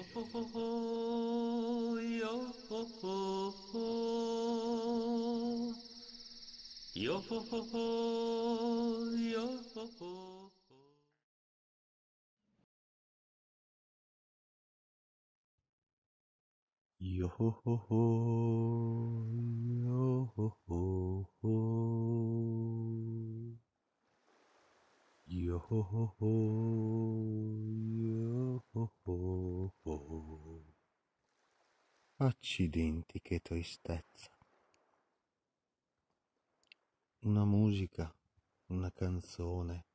Yo ho ho ho, yo ho ho ho. Yo ho ho ho, yo ho ho. Yo ho ho yo ho ho ho. Yo ho ho, yo Accidenti, che tristezza. Una musica, una canzone.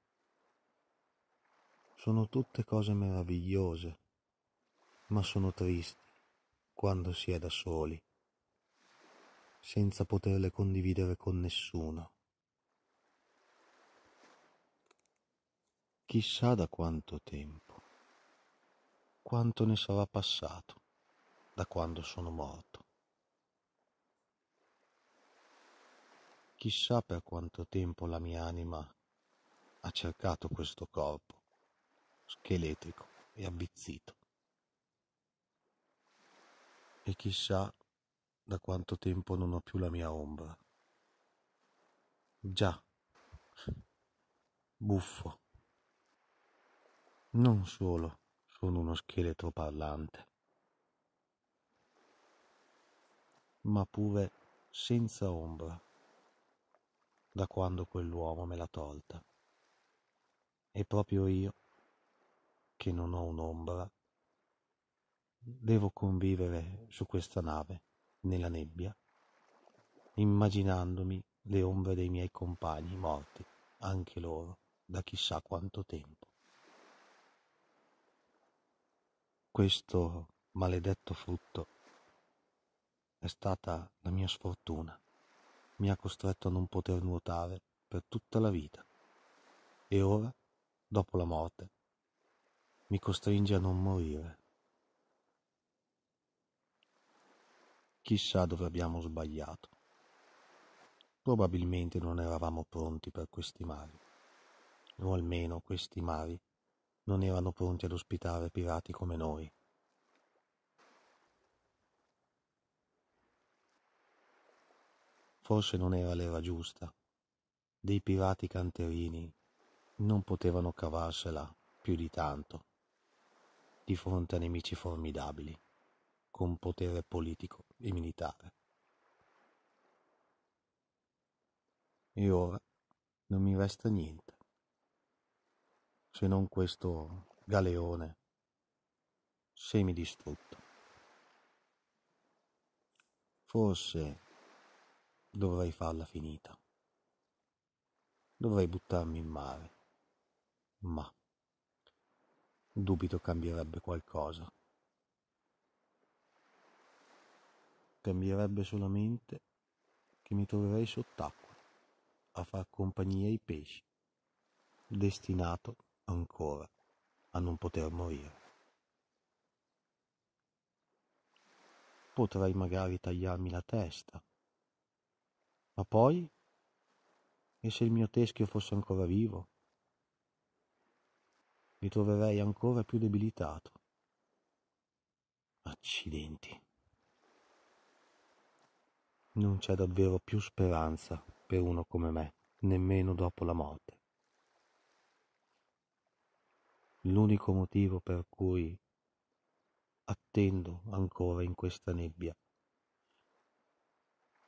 Sono tutte cose meravigliose, ma sono tristi quando si è da soli, senza poterle condividere con nessuno. Chissà da quanto tempo, quanto ne sarà passato da quando sono morto. Chissà per quanto tempo la mia anima ha cercato questo corpo, scheletrico e abbizzito. E chissà da quanto tempo non ho più la mia ombra. Già, buffo. Non solo sono uno scheletro parlante ma pure senza ombra, da quando quell'uomo me l'ha tolta. E proprio io, che non ho un'ombra, devo convivere su questa nave, nella nebbia, immaginandomi le ombre dei miei compagni morti, anche loro, da chissà quanto tempo. Questo maledetto frutto è stata la mia sfortuna. Mi ha costretto a non poter nuotare per tutta la vita. E ora, dopo la morte, mi costringe a non morire. Chissà dove abbiamo sbagliato. Probabilmente non eravamo pronti per questi mari, o almeno questi mari non erano pronti ad ospitare pirati come noi. Forse non era l'era giusta. Dei pirati canterini non potevano cavarsela più di tanto di fronte a nemici formidabili, con potere politico e militare. E ora non mi resta niente, se non questo galeone semidistrutto. Forse dovrei farla finita. Dovrei buttarmi in mare. Ma dubito cambierebbe qualcosa. Cambierebbe solamente che mi troverei sott'acqua a far compagnia ai pesci, destinato ancora a non poter morire. Potrei magari tagliarmi la testa ma poi? E se il mio teschio fosse ancora vivo? Mi troverei ancora più debilitato. Accidenti. Non c'è davvero più speranza per uno come me, nemmeno dopo la morte. L'unico motivo per cui attendo ancora in questa nebbia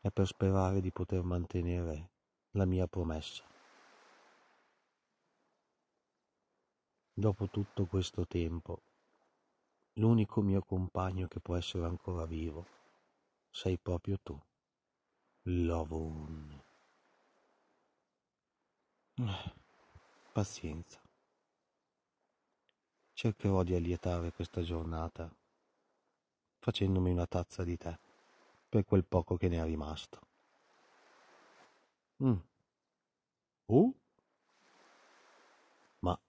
è per sperare di poter mantenere la mia promessa. Dopo tutto questo tempo, l'unico mio compagno che può essere ancora vivo sei proprio tu, Lovun. Pazienza. Cercherò di allietare questa giornata facendomi una tazza di tè per quel poco che ne è rimasto. Mm. Oh? Ma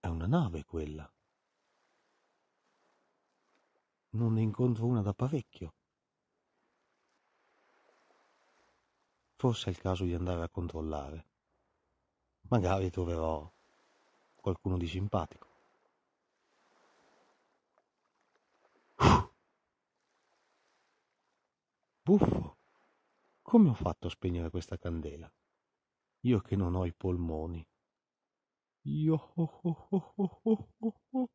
è una nave quella. Non ne incontro una da parecchio. Forse è il caso di andare a controllare. Magari troverò qualcuno di simpatico. Buffo, come ho fatto a spegnere questa candela? Io che non ho i polmoni. Io. ho oh, oh, ho oh, ho.